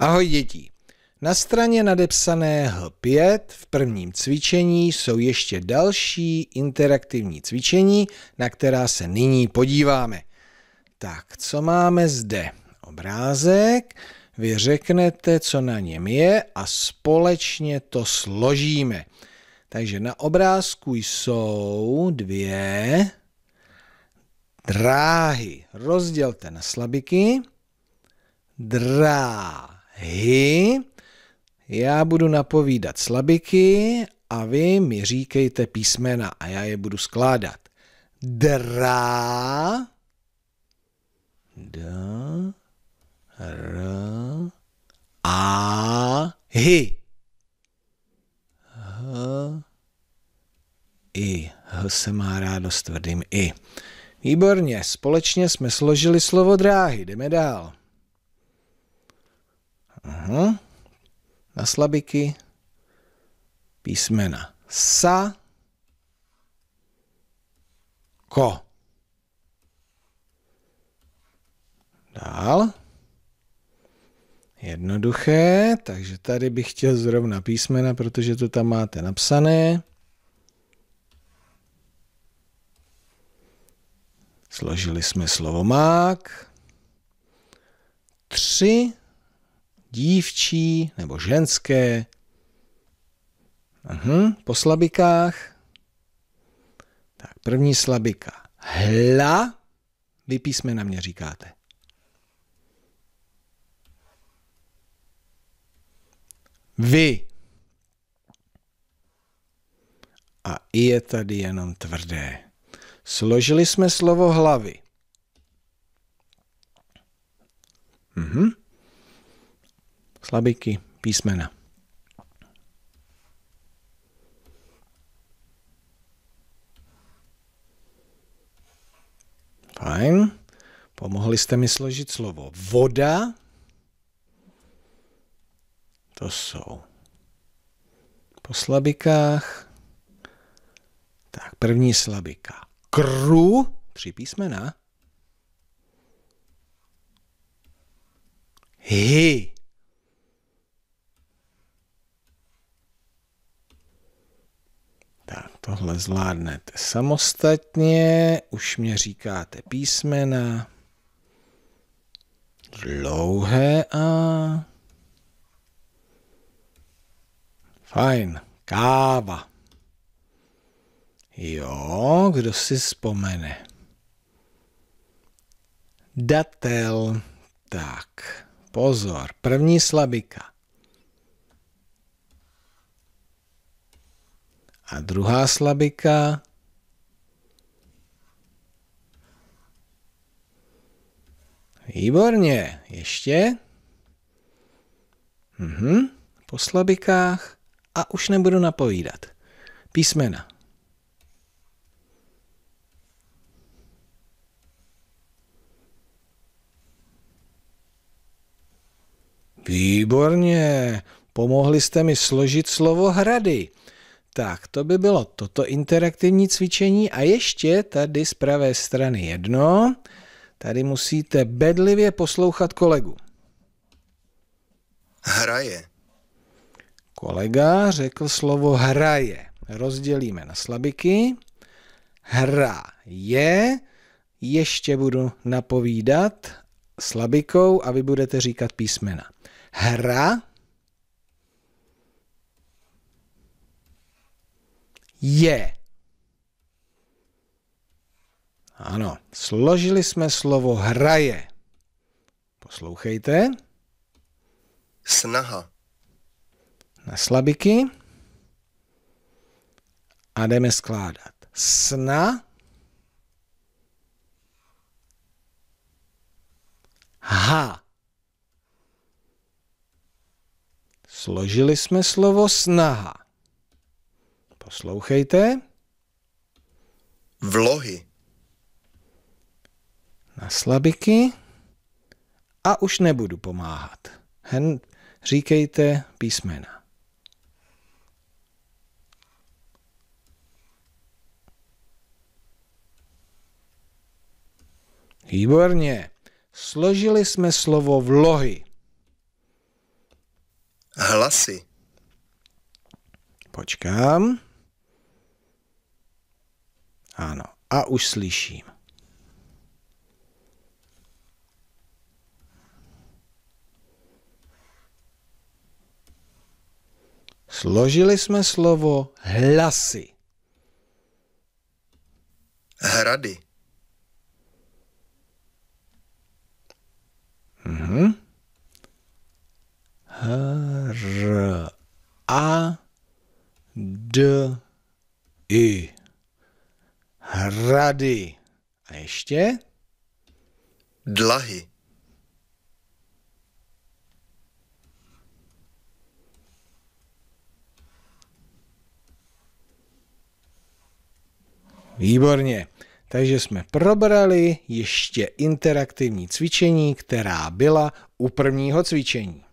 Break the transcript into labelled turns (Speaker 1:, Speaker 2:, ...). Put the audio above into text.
Speaker 1: Ahoj děti. Na straně nadepsané H5 v prvním cvičení jsou ještě další interaktivní cvičení, na která se nyní podíváme. Tak, co máme zde? Obrázek, vy řeknete, co na něm je a společně to složíme. Takže na obrázku jsou dvě dráhy. Rozdělte na slabiky. Dráhy hy, já budu napovídat slabiky a vy mi říkejte písmena a já je budu skládat. Dra, d, r, a, hy. H, i. H se má rádo s tvrdým i. Výborně, společně jsme složili slovo dráhy, jdeme dál. Aha. Na slabiky písmena sa, ko. Dál. Jednoduché, takže tady bych chtěl zrovna písmena, protože to tam máte napsané. Složili jsme slovo mák. Tři dívčí nebo ženské. Aha, po slabikách. Tak první slabika. Hla. Vy na mě říkáte. Vy. A i je tady jenom tvrdé. Složili jsme slovo hlavy. Mhm slabiky písmena. Fajn. Pomohli jste mi složit slovo voda. To jsou po slabikách. Tak, první slabika. Kru, tři písmena. Hy. tohle zvládnete samostatně. Už mě říkáte písmena. Dlouhé A. Fajn. Káva. Jo, kdo si vzpomene? Datel. Tak, pozor. První slabika. A druhá slabika. Výborně, ještě. Mhm. Po slabikách a už nebudu napovídat. Písmena. Výborně, pomohli jste mi složit slovo hrady. Tak, to by bylo toto interaktivní cvičení a ještě tady z pravé strany jedno. Tady musíte bedlivě poslouchat kolegu. Hraje. Kolega řekl slovo hraje. Rozdělíme na slabiky. Hra je. Ještě budu napovídat slabikou a vy budete říkat písmena. Hra je. Ano, složili jsme slovo hraje. Poslouchejte. Snaha. Na slabiky. A jdeme skládat. Sna. Ha. Složili jsme slovo snaha. Poslouchejte. Vlohy. Na slabiky. A už nebudu pomáhat. Hen říkejte písmena. Výborně. Složili jsme slovo vlohy. Hlasy. Počkám. Ano. A už slyším. Složili jsme slovo hlasy. Hrady. Mhm. H, R, A, D, I hrady. A ještě? Dlahy. Výborně. Takže jsme probrali ještě interaktivní cvičení, která byla u prvního cvičení.